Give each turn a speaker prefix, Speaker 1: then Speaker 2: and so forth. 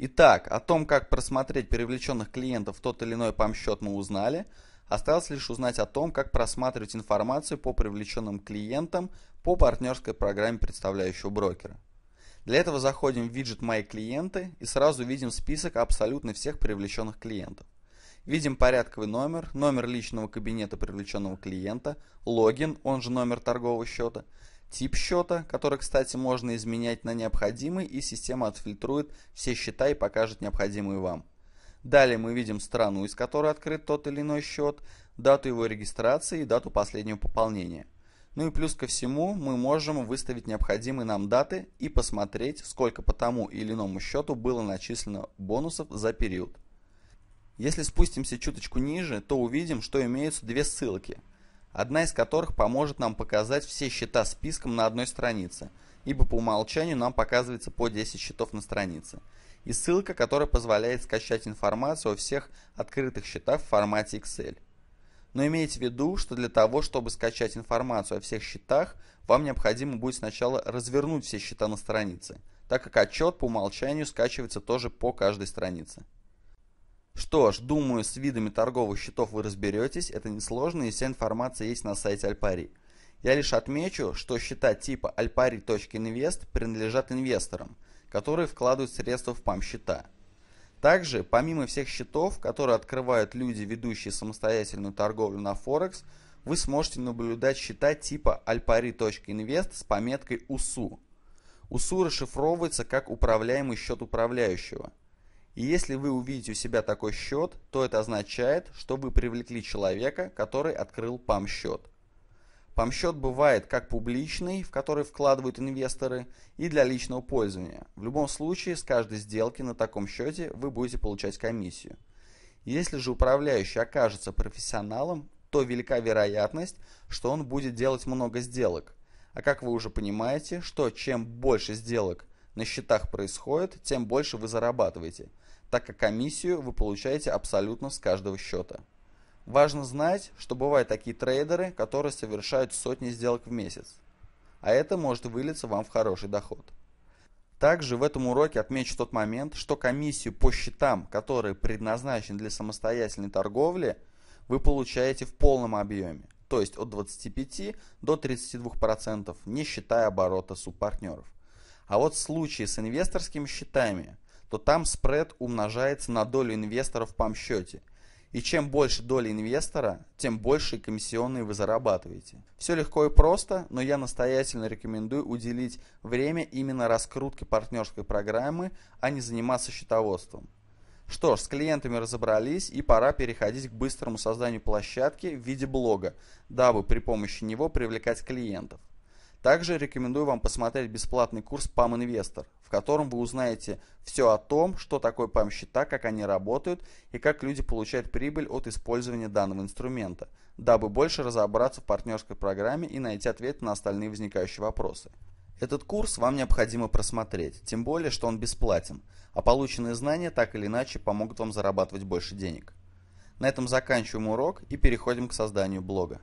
Speaker 1: Итак, о том, как просмотреть привлеченных клиентов в тот или иной PAM-счет мы узнали. Осталось лишь узнать о том, как просматривать информацию по привлеченным клиентам по партнерской программе представляющего брокера. Для этого заходим в виджет «Мои клиенты» и сразу видим список абсолютно всех привлеченных клиентов. Видим порядковый номер, номер личного кабинета привлеченного клиента, логин, он же номер торгового счета, Тип счета, который, кстати, можно изменять на необходимый, и система отфильтрует все счета и покажет необходимые вам. Далее мы видим страну, из которой открыт тот или иной счет, дату его регистрации и дату последнего пополнения. Ну и плюс ко всему мы можем выставить необходимые нам даты и посмотреть, сколько по тому или иному счету было начислено бонусов за период. Если спустимся чуточку ниже, то увидим, что имеются две ссылки – одна из которых поможет нам показать все счета списком на одной странице, ибо по умолчанию нам показывается по 10 счетов на странице, и ссылка, которая позволяет скачать информацию о всех открытых счетах в формате Excel. Но имейте в виду, что для того, чтобы скачать информацию о всех счетах, вам необходимо будет сначала развернуть все счета на странице, так как отчет по умолчанию скачивается тоже по каждой странице. Что ж, думаю, с видами торговых счетов вы разберетесь, это несложно и вся информация есть на сайте Альпари. Я лишь отмечу, что счета типа alpari.invest принадлежат инвесторам, которые вкладывают средства в ПАМ-счета. Также, помимо всех счетов, которые открывают люди, ведущие самостоятельную торговлю на Форекс, вы сможете наблюдать счета типа alpari.invest с пометкой УСУ. УСУ расшифровывается как управляемый счет управляющего – и если вы увидите у себя такой счет, то это означает, что вы привлекли человека, который открыл ПАМ-счет. ПАМ-счет бывает как публичный, в который вкладывают инвесторы, и для личного пользования. В любом случае, с каждой сделки на таком счете вы будете получать комиссию. Если же управляющий окажется профессионалом, то велика вероятность, что он будет делать много сделок. А как вы уже понимаете, что чем больше сделок на счетах происходит, тем больше вы зарабатываете – так как комиссию вы получаете абсолютно с каждого счета. Важно знать, что бывают такие трейдеры, которые совершают сотни сделок в месяц, а это может вылиться вам в хороший доход. Также в этом уроке отмечу тот момент, что комиссию по счетам, которые предназначены для самостоятельной торговли, вы получаете в полном объеме, то есть от 25 до 32%, не считая оборота субпартнеров. А вот в случае с инвесторскими счетами – то там спред умножается на долю инвестора в пам И чем больше доля инвестора, тем больше комиссионные вы зарабатываете. Все легко и просто, но я настоятельно рекомендую уделить время именно раскрутке партнерской программы, а не заниматься счетоводством. Что ж, с клиентами разобрались и пора переходить к быстрому созданию площадки в виде блога, дабы при помощи него привлекать клиентов. Также рекомендую вам посмотреть бесплатный курс PAM Investor, в котором вы узнаете все о том, что такое PAM счета, как они работают и как люди получают прибыль от использования данного инструмента, дабы больше разобраться в партнерской программе и найти ответ на остальные возникающие вопросы. Этот курс вам необходимо просмотреть, тем более, что он бесплатен, а полученные знания так или иначе помогут вам зарабатывать больше денег. На этом заканчиваем урок и переходим к созданию блога.